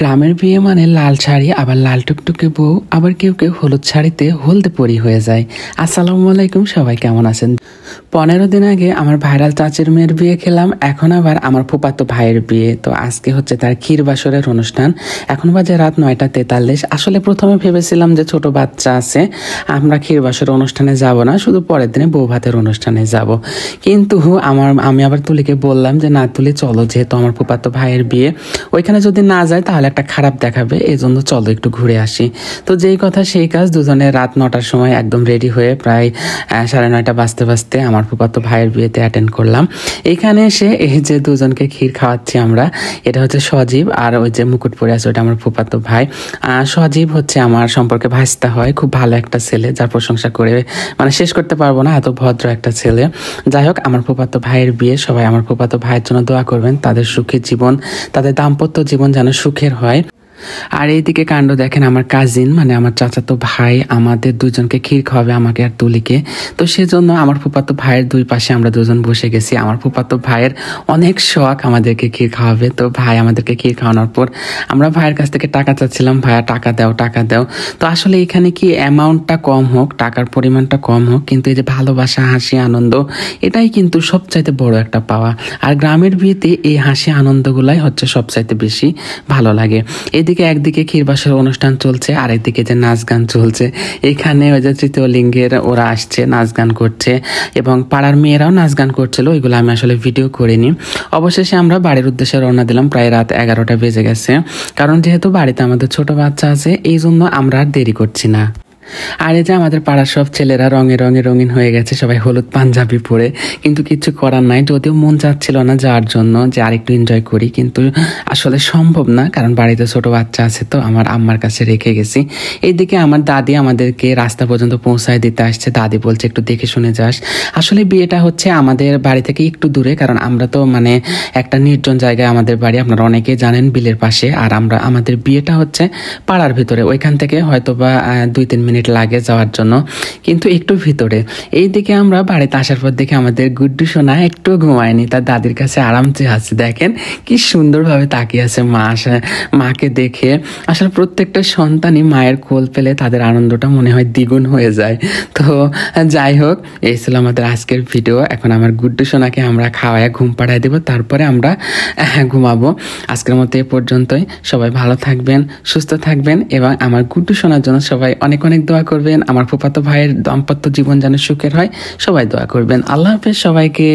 গ্রামের বিয়ে মানে লাল শাড়ি আবার লাল টুকটুকে বউ আবার কেউ কেউ হলুদ শাড়িতে হলদে পরি হয়ে যায় আসসালামু আলাইকুম সবাই কেমন আছেন পনেরো দিন আগে আমার ভাইরাল চাচির মেয়ের বিয়ে খেলাম এখন আবার আমার ফুপাতো ভাইয়ের বিয়ে তো আজকে হচ্ছে তার ক্ষীর বাসরের অনুষ্ঠান এখন বাজে রাত নয়টা তেতাল্লিশ আসলে প্রথমে ভেবেছিলাম যে ছোট বাচ্চা আছে আমরা ক্ষীর অনুষ্ঠানে যাব না শুধু পরের দিনে বউ ভাতের অনুষ্ঠানে যাব কিন্তু আমার আমি আবার তুলিকে বললাম যে না তুলি চলো যেহেতু আমার ফুপাতো ভাইয়ের বিয়ে ওইখানে যদি না যায় তাহলে তাহলে একটা খারাপ দেখাবে এই জন্য চলো একটু ঘুরে আসি তো যেই কথা সেই কাজ দুজনে রাত নটার সময় একদম রেডি হয়ে প্রায় সাড়ে নয়টা বাজতে বাজতে আমার ফুপাতো ভাইয়ের বিয়েতে অ্যাটেন্ড করলাম এখানে এসে এই যে দুজনকে ক্ষীর খাওয়াচ্ছি আমরা এটা হচ্ছে সজীব আর ওই যে মুকুট পরে আছে ওটা আমার ফুপাতো ভাই সজীব হচ্ছে আমার সম্পর্কে ভাসতে হয় খুব ভালো একটা ছেলে যার প্রশংসা করে মানে শেষ করতে পারবো না এত ভদ্র একটা ছেলে যাই হোক আমার ফুপাতো ভাইয়ের বিয়ে সবাই আমার ফুপাতো ভাইয়ের জন্য দোয়া করবেন তাদের সুখী জীবন তাদের দাম্পত্য জীবন যেন সুখের হয় আর এইদিকে কাণ্ড দেখেন আমার কাজিন মানে আমার চাচাতো ভাই আমাদের দুজনকে ক্ষীর খাওয়াবে আমাকে আর তুলিকে তো সেজন্য আমার ফুপাতো ভাইয়ের দুই পাশে আমরা দুজন বসে গেছি আমার ফুপাতো ভাইয়ের অনেক শখ আমাদেরকে ক্ষীর খাওয়াবে তো ভাই আমাদেরকে ক্ষীর খাওয়ানোর পর আমরা ভাইয়ের কাছ থেকে টাকা চাচ্ছিলাম ভাইয়া টাকা দাও টাকা দাও তো আসলে এখানে কি অ্যামাউন্টটা কম হোক টাকার পরিমাণটা কম হোক কিন্তু এই যে ভালোবাসা হাসি আনন্দ এটাই কিন্তু সবচাইতে বড় একটা পাওয়া আর গ্রামের বিয়েতে এই হাসি আনন্দগুলাই হচ্ছে সবচাইতে বেশি ভালো লাগে এদিকে এদিকে একদিকে ক্ষীরবাসের অনুষ্ঠান চলছে আর যে নাচ গান চলছে এখানে ওই যে তৃতীয় লিঙ্গের ওরা আসছে নাচ গান করছে এবং পাড়ার মেয়েরাও নাচ গান করছিল ওইগুলো আমি আসলে ভিডিও করিনি অবশেষে আমরা বাড়ির উদ্দেশ্যে রওনা দিলাম প্রায় রাত এগারোটা বেজে গেছে কারণ যেহেতু বাড়িতে আমাদের ছোট বাচ্চা আছে এই জন্য আমরা আর দেরি করছি না আর এই যে আমাদের পাড়ার সব ছেলেরা রঙে রঙে রঙিন হয়ে গেছে সবাই হলুদ পাঞ্জাবি পরে কিন্তু কিছু করার নাই যদিও মন চাচ্ছিল না যাওয়ার জন্য যে আরেকটু এনজয় করি কিন্তু আসলে সম্ভব না কারণ বাড়িতে ছোট বাচ্চা আছে তো আমার আম্মার কাছে রেখে গেছি এইদিকে আমার দাদি আমাদেরকে রাস্তা পর্যন্ত পৌঁছায় দিতে আসছে দাদি বলছে একটু দেখে শুনে যাস আসলে বিয়েটা হচ্ছে আমাদের বাড়ি থেকে একটু দূরে কারণ আমরা তো মানে একটা নির্জন জায়গায় আমাদের বাড়ি আপনারা অনেকেই জানেন বিলের পাশে আর আমরা আমাদের বিয়েটা হচ্ছে পাড়ার ভিতরে ওইখান থেকে হয়তো বা দুই তিন মিনিট মিনিট লাগে যাওয়ার জন্য কিন্তু একটু ভিতরে এই দিকে আমরা বাড়িতে আসার পর দেখে আমাদের গুড্ডু সোনা একটু ঘুমায়নি তার দাদির কাছে আরামসে আছে দেখেন কি সুন্দরভাবে তাকিয়ে আছে মা মাকে দেখে আসলে প্রত্যেকটা সন্তানই মায়ের কোল পেলে তাদের আনন্দটা মনে হয় দ্বিগুণ হয়ে যায় তো যাই হোক এই ছিল আমাদের আজকের ভিডিও এখন আমার গুড্ডু সোনাকে আমরা খাওয়ায় ঘুম পাড়ায় দেবো তারপরে আমরা হ্যাঁ, ঘুমাবো আজকের মতো এ পর্যন্তই সবাই ভালো থাকবেন সুস্থ থাকবেন এবং আমার গুড্ডু সোনার জন্য সবাই অনেক অনেক অনেক দোয়া করবেন আমার ফুপাতো ভাইয়ের দাম্পত্য জীবন যেন সুখের হয় সবাই দোয়া করবেন আল্লাহ হাফেজ সবাইকে